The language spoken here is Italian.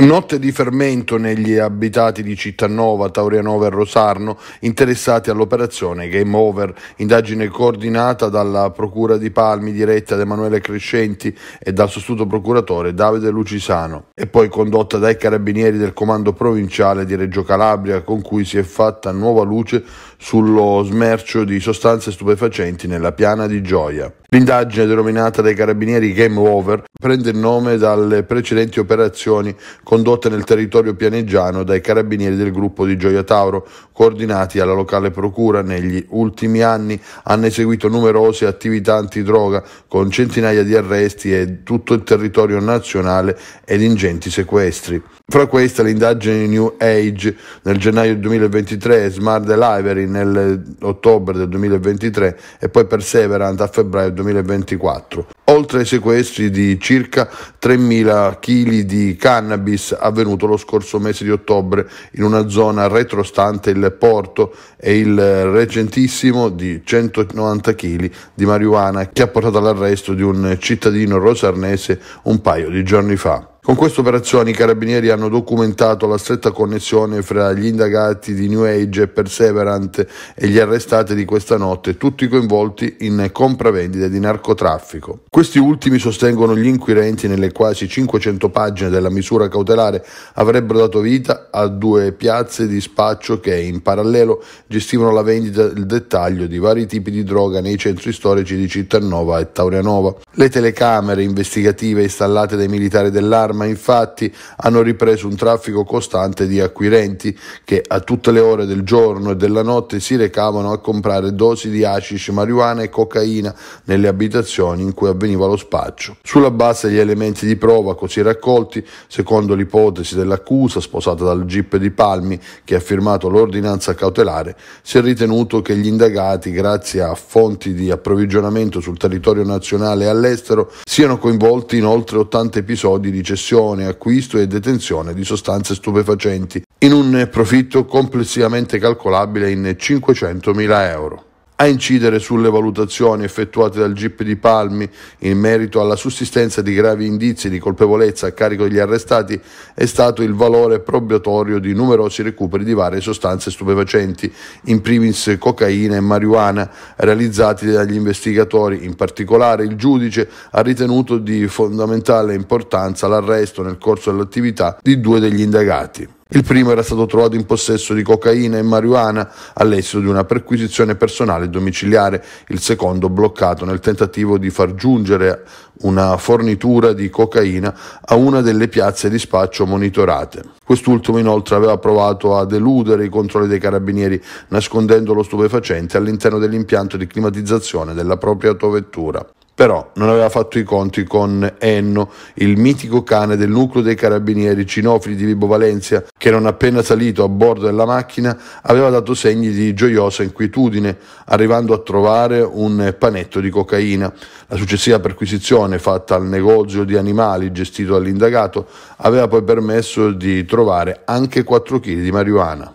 Notte di fermento negli abitati di Cittanova, Taurianova e Rosarno interessati all'operazione Game Over, indagine coordinata dalla Procura di Palmi diretta da Emanuele Crescenti e dal sostituto procuratore Davide Lucisano e poi condotta dai carabinieri del comando provinciale di Reggio Calabria con cui si è fatta nuova luce sullo smercio di sostanze stupefacenti nella piana di Gioia. L'indagine denominata dai carabinieri Game Over prende il nome dalle precedenti operazioni condotte nel territorio pianeggiano dai carabinieri del gruppo di Gioia Tauro, coordinati alla locale procura negli ultimi anni, hanno eseguito numerose attività antidroga con centinaia di arresti e tutto il territorio nazionale ed ingenti sequestri. Fra queste l'indagine New Age nel gennaio 2023, Smart Delivery nell'ottobre del 2023 e poi Perseverant a febbraio 2024. Oltre ai sequestri di circa 3.000 kg di cannabis Davis avvenuto lo scorso mese di ottobre in una zona retrostante il porto e il recentissimo di 190 kg di marijuana che ha portato all'arresto di un cittadino rosarnese un paio di giorni fa. Con questa operazione i carabinieri hanno documentato la stretta connessione fra gli indagati di New Age e Perseverant e gli arrestati di questa notte, tutti coinvolti in compravendite di narcotraffico. Questi ultimi sostengono gli inquirenti nelle quasi 500 pagine della misura cautelare avrebbero dato vita a due piazze di spaccio che in parallelo gestivano la vendita del dettaglio di vari tipi di droga nei centri storici di Cittanova e Taurianova. Le telecamere investigative installate dai militari dell'arma infatti hanno ripreso un traffico costante di acquirenti che a tutte le ore del giorno e della notte si recavano a comprare dosi di hashish, marijuana e cocaina nelle abitazioni in cui avveniva lo spaccio. Sulla base degli elementi di prova così raccolti, secondo l'ipotesi dell'accusa sposata dal GIP di Palmi che ha firmato l'ordinanza cautelare, si è ritenuto che gli indagati, grazie a fonti di approvvigionamento sul territorio nazionale e all'estero, siano coinvolti in oltre 80 episodi di cessione, acquisto e detenzione di sostanze stupefacenti, in un profitto complessivamente calcolabile in 500.000 euro a incidere sulle valutazioni effettuate dal GIP di Palmi in merito alla sussistenza di gravi indizi di colpevolezza a carico degli arrestati è stato il valore probatorio di numerosi recuperi di varie sostanze stupefacenti, in primis cocaina e marijuana, realizzati dagli investigatori. In particolare il giudice ha ritenuto di fondamentale importanza l'arresto nel corso dell'attività di due degli indagati. Il primo era stato trovato in possesso di cocaina e marijuana all'esito di una perquisizione personale domiciliare, il secondo bloccato nel tentativo di far giungere una fornitura di cocaina a una delle piazze di spaccio monitorate. Quest'ultimo inoltre aveva provato a deludere i controlli dei carabinieri nascondendo lo stupefacente all'interno dell'impianto di climatizzazione della propria autovettura però non aveva fatto i conti con Enno, il mitico cane del nucleo dei carabinieri cinofili di Vibo Valencia, che non appena salito a bordo della macchina aveva dato segni di gioiosa inquietudine, arrivando a trovare un panetto di cocaina. La successiva perquisizione fatta al negozio di animali gestito dall'indagato aveva poi permesso di trovare anche 4 kg di marijuana.